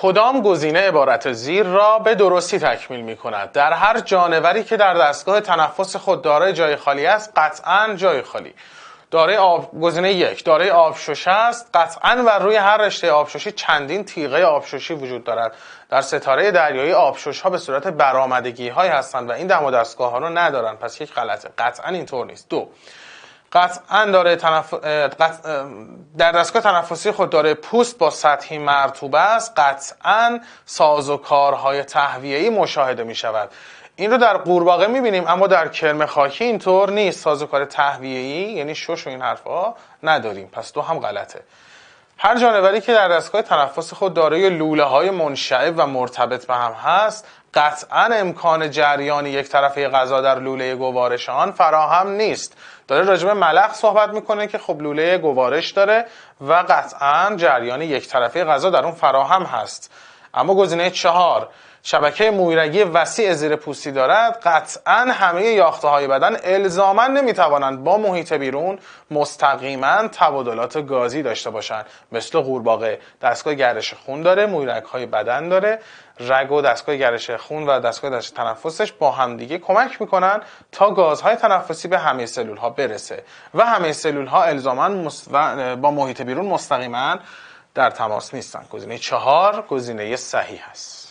کدام گزینه عبارت زیر را به درستی تکمیل می کند در هر جانوری که در دستگاه تنفس خود دارای جای خالی است قطعا جای خالی دارای آب گزینه یک دارای آبشوش است قطعا و روی هر رشته آبشوشی چندین تیغه آبشوشی وجود دارد در ستاره دریایی آبشوش ها به صورت برآمدگی های هستند و این دم و دستگاه ها را ندارند پس یک غلطه قطعا اینطور نیست دو قطعا داره تنف... در دستگاه تنفسی خود داره پوست با سطحی مرتوب است قطعا ساز و کارهای مشاهده می شود این رو در قورباغه بینیم اما در کرم خاکی اینطور نیست کار تحویهی یعنی شش و این حرفها نداریم پس دو هم غلطه هر جانوری که در دستگاه تنفس خود دارای لوله های منشعب و مرتبط به هم هست قطعا امکان جریان یک طرفه غذا در لوله گوارش آن فراهم نیست داره راجب ملخ صحبت میکنه که خب لوله گوارش داره و قطعا جریان یک طرفه غذا در اون فراهم هست اما گزینه چهار شبکه مویرگی وسیع زیر پوستی دارد قطعا همه یاخته های بدن الزاما نمیتوانند با محیط بیرون مستقیما تبادلات گازی داشته باشند مثل قورباغه دستگاه گردش خون داره مویرگ های بدن داره رگ و دستگاه گردش خون و دستگاه گردش تنفسش با همدیگه کمک میکنن تا گازهای تنفسی به همه سلول ها برسه و همه سلول ها با محیط بیرون مستقیما در تماس نیستن گزینه چهار گزینه صحیح است